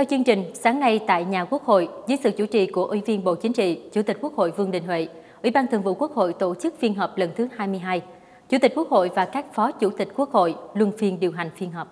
theo chương trình, sáng nay tại nhà Quốc hội, dưới sự chủ trì của Ủy viên Bộ Chính trị, Chủ tịch Quốc hội Vương Đình Huệ, Ủy ban Thường vụ Quốc hội tổ chức phiên họp lần thứ 22. Chủ tịch Quốc hội và các Phó Chủ tịch Quốc hội luân phiên điều hành phiên họp.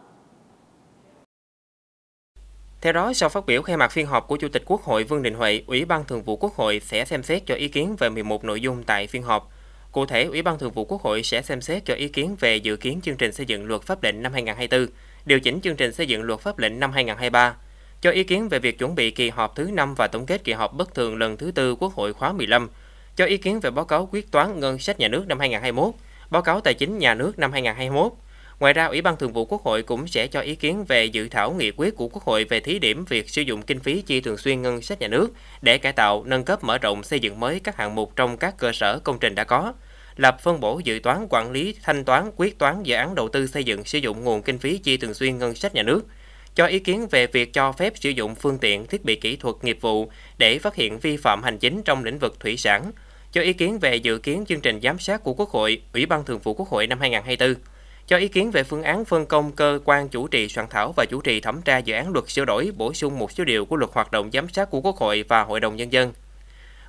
Theo đó, sau phát biểu khai mạc phiên họp của Chủ tịch Quốc hội Vương Đình Huệ, Ủy ban Thường vụ Quốc hội sẽ xem xét cho ý kiến về 11 nội dung tại phiên họp. Cụ thể, Ủy ban Thường vụ Quốc hội sẽ xem xét cho ý kiến về dự kiến chương trình xây dựng luật pháp lệnh năm 2024, điều chỉnh chương trình xây dựng luật pháp lệnh năm 2023, cho ý kiến về việc chuẩn bị kỳ họp thứ 5 và tổng kết kỳ họp bất thường lần thứ tư Quốc hội khóa 15, cho ý kiến về báo cáo quyết toán ngân sách nhà nước năm 2021, báo cáo tài chính nhà nước năm 2021. Ngoài ra, Ủy ban Thường vụ Quốc hội cũng sẽ cho ý kiến về dự thảo nghị quyết của Quốc hội về thí điểm việc sử dụng kinh phí chi thường xuyên ngân sách nhà nước để cải tạo, nâng cấp, mở rộng, xây dựng mới các hạng mục trong các cơ sở công trình đã có, lập phân bổ dự toán quản lý thanh toán quyết toán dự án đầu tư xây dựng sử dụng nguồn kinh phí chi thường xuyên ngân sách nhà nước – cho ý kiến về việc cho phép sử dụng phương tiện thiết bị kỹ thuật nghiệp vụ để phát hiện vi phạm hành chính trong lĩnh vực thủy sản, cho ý kiến về dự kiến chương trình giám sát của Quốc hội, Ủy ban Thường vụ Quốc hội năm 2024, cho ý kiến về phương án phân công cơ quan chủ trì soạn thảo và chủ trì thẩm tra dự án luật sửa đổi bổ sung một số điều của luật hoạt động giám sát của Quốc hội và Hội đồng Nhân dân.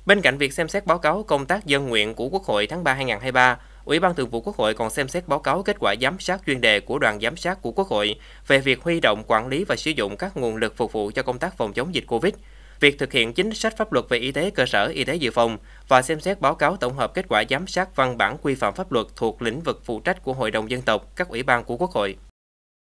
Bên cạnh việc xem xét báo cáo công tác dân nguyện của Quốc hội tháng 3 2023, Ủy ban Thường vụ Quốc hội còn xem xét báo cáo kết quả giám sát chuyên đề của đoàn giám sát của Quốc hội về việc huy động quản lý và sử dụng các nguồn lực phục vụ cho công tác phòng chống dịch COVID, việc thực hiện chính sách pháp luật về y tế cơ sở, y tế dự phòng và xem xét báo cáo tổng hợp kết quả giám sát văn bản quy phạm pháp luật thuộc lĩnh vực phụ trách của Hội đồng dân tộc, các ủy ban của Quốc hội.